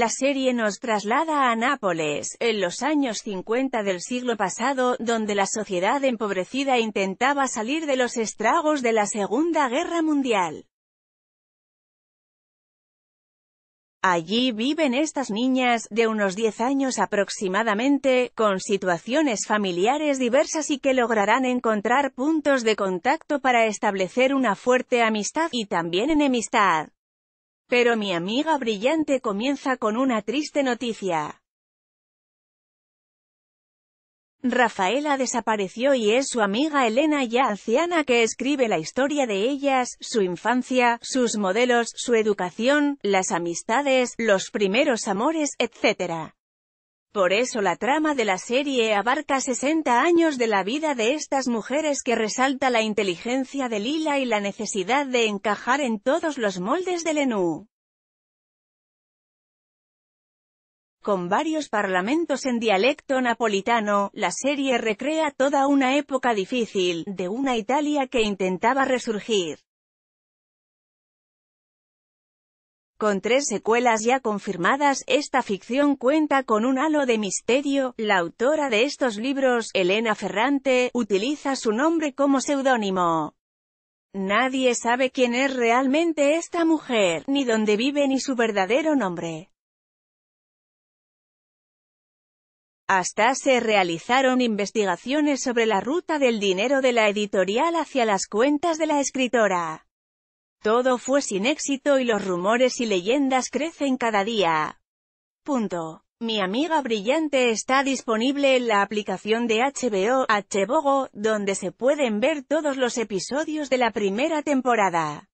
La serie nos traslada a Nápoles, en los años 50 del siglo pasado, donde la sociedad empobrecida intentaba salir de los estragos de la Segunda Guerra Mundial. Allí viven estas niñas, de unos 10 años aproximadamente, con situaciones familiares diversas y que lograrán encontrar puntos de contacto para establecer una fuerte amistad y también enemistad. Pero mi amiga brillante comienza con una triste noticia. Rafaela desapareció y es su amiga Elena ya anciana que escribe la historia de ellas, su infancia, sus modelos, su educación, las amistades, los primeros amores, etc. Por eso la trama de la serie abarca 60 años de la vida de estas mujeres que resalta la inteligencia de Lila y la necesidad de encajar en todos los moldes de Lenú. Con varios parlamentos en dialecto napolitano, la serie recrea toda una época difícil, de una Italia que intentaba resurgir. Con tres secuelas ya confirmadas, esta ficción cuenta con un halo de misterio. La autora de estos libros, Elena Ferrante, utiliza su nombre como seudónimo. Nadie sabe quién es realmente esta mujer, ni dónde vive ni su verdadero nombre. Hasta se realizaron investigaciones sobre la ruta del dinero de la editorial hacia las cuentas de la escritora. Todo fue sin éxito y los rumores y leyendas crecen cada día. Punto. Mi amiga brillante está disponible en la aplicación de HBO, Hbogo, donde se pueden ver todos los episodios de la primera temporada.